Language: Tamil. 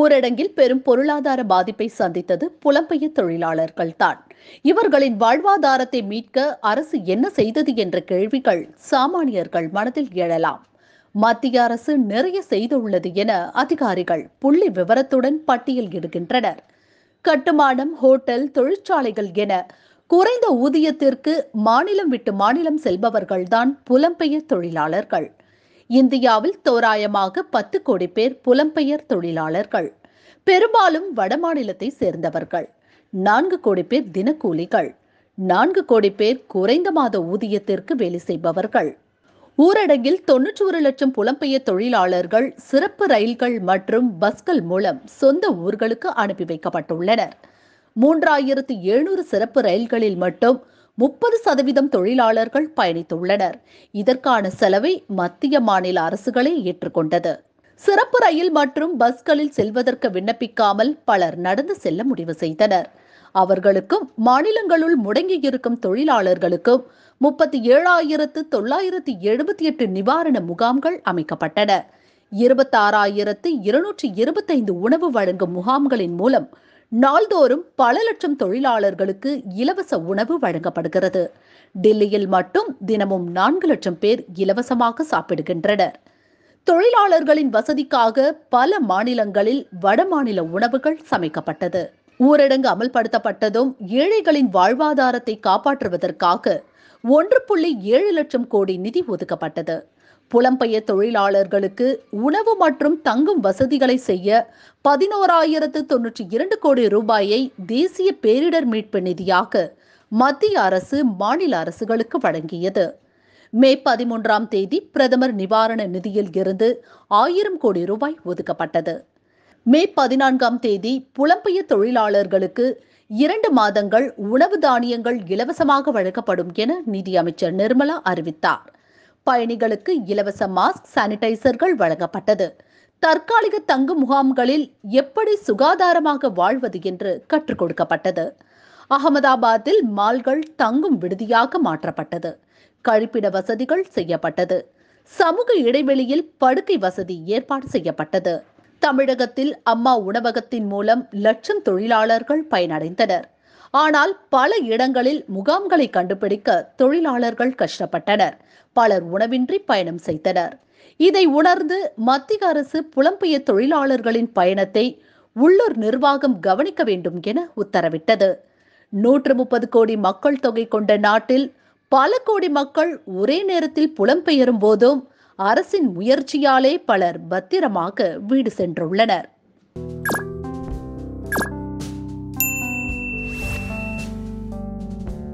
ஊரடங்கில் பெரும் பொருளாதார பாதிப்பை சந்தித்தது புலம்பெயர் தொழிலாளர்கள் தான் இவர்களின் வாழ்வாதாரத்தை மீட்க அரசு என்ன செய்தது என்ற கேள்விகள் சாமானியர்கள் மனதில் எழலாம் மத்திய அரசு நிறைய செய்துள்ளது என அதிகாரிகள் புள்ளி விவரத்துடன் பட்டியல் இடுகின்றனர் கட்டுமானம் ஹோட்டல் தொழிற்சாலைகள் என குறைந்த ஊதியத்திற்கு மாநிலம் விட்டு மாநிலம் செல்பவர்கள்தான் புலம்பெயர் தொழிலாளர்கள் இந்தியாவில் தோராயமாக பத்து கோடி பேர் புலம்பெயர் தொழிலாளர்கள் பெரும்பாலும் வடமாநிலத்தை சேர்ந்தவர்கள் நான்கு கோடி பேர் தினக்கூலிகள் நான்கு கோடி பேர் குறைந்த மாத ஊதியத்திற்கு வேலை செய்பவர்கள் ஊரடங்கில் தொன்னூற்றி ஒரு லட்சம் புலம்பெயர் தொழிலாளர்கள் சிறப்பு ரயில்கள் மற்றும் பஸ்கள் மூலம் சொந்த ஊர்களுக்கு அனுப்பி வைக்கப்பட்டுள்ளனர் மூன்றாயிரத்து எழுநூறு சிறப்பு ரயில்களில் மட்டும் முப்பது சதவீதம் தொழிலாளர்கள் பயணித்துள்ளனர் இதற்கான செலவை மத்திய மாநில அரசுகளே ஏற்றுக்கொண்டது சிறப்பு ரயில் மற்றும் பஸ்களில் செல்வதற்கு விண்ணப்பிக்காமல் பலர் நடந்து செல்ல முடிவு செய்தனர் அவர்களுக்கும் மாநிலங்களுள் முடங்கியிருக்கும் தொழிலாளர்களுக்கும் முப்பத்தி ஏழாயிரத்து தொள்ளாயிரத்து எழுபத்தி எட்டு நிவாரண முகாம்கள் அமைக்கப்பட்டன இருபத்தாறாயிரத்து இருநூற்றி இருபத்தைந்து உணவு வழங்கும் முகாம்களின் மூலம் நாள்தோறும் பல லட்சம் தொழிலாளர்களுக்கு இலவச உணவு வழங்கப்படுகிறது டில்லியில் மட்டும் தினமும் நான்கு லட்சம் பேர் இலவசமாக சாப்பிடுகின்றனர் தொழிலாளர்களின் வசதிக்காக பல மாநிலங்களில் வடமாநில உணவுகள் சமைக்கப்பட்டது ஊரடங்கு அமல்படுத்தப்பட்டதும் ஏழைகளின் வாழ்வாதாரத்தை காப்பாற்றுவதற்காக ஒன்று புள்ளி ஏழு லட்சம் கோடி நிதி ஒதுக்கப்பட்டது புலம்பெயர் தொழிலாளர்களுக்கு உணவு மற்றும் தங்கும் வசதிகளை செய்ய பதினோராயிரத்து தொன்னூற்றி இரண்டு கோடி ரூபாயை தேசிய பேரிடர் மீட்பு நிதியாக மத்திய அரசு மாநில அரசுகளுக்கு வழங்கியது மே பதிமூன்றாம் தேதி பிரதமர் நிவாரண நிதியில் இருந்து ஆயிரம் கோடி ரூபாய் ஒதுக்கப்பட்டது மே பதினான்காம் தேதி புலம்பெயர் தொழிலாளர்களுக்கு இரண்டு மாதங்கள் உணவு தானியங்கள் இலவசமாக வழங்கப்படும் என நிதியமைச்சர் நிர்மலா அறிவித்தார் பயணிகளுக்கு இலவச மாஸ்க் சானிடைசர்கள் வழங்கப்பட்டது தற்காலிக தங்கு முகாம்களில் எப்படி சுகாதாரமாக வாழ்வது என்று கற்றுக் கொடுக்கப்பட்டது அகமதாபாத்தில் மால்கள் தங்கும் விடுதியாக மாற்றப்பட்டது கழிப்பிட வசதிகள் செய்யப்பட்டது சமூக இடைவெளியில் படுக்கை வசதி ஏற்பாடு செய்யப்பட்டது தமிழகத்தில் அம்மா உணவகத்தின் மூலம் லட்சம் தொழிலாளர்கள் பயனடைந்தனர் ஆனால் பல இடங்களில் முகாம்களை கண்டுபிடிக்க தொழிலாளர்கள் கஷ்டப்பட்டனர் பலர் உணவின்றி பயணம் செய்தனர் இதை உணர்ந்து மத்திய அரசு புலம்பெயர் தொழிலாளர்களின் பயணத்தை உள்ளூர் நிர்வாகம் கவனிக்க வேண்டும் என உத்தரவிட்டது நூற்று முப்பது கோடி மக்கள் தொகை கொண்ட நாட்டில் பல கோடி மக்கள் ஒரே நேரத்தில் புலம்பெயரும் போதும் அரசின் முயற்சியாலே பலர் பத்திரமாக வீடு சென்றுள்ளனர்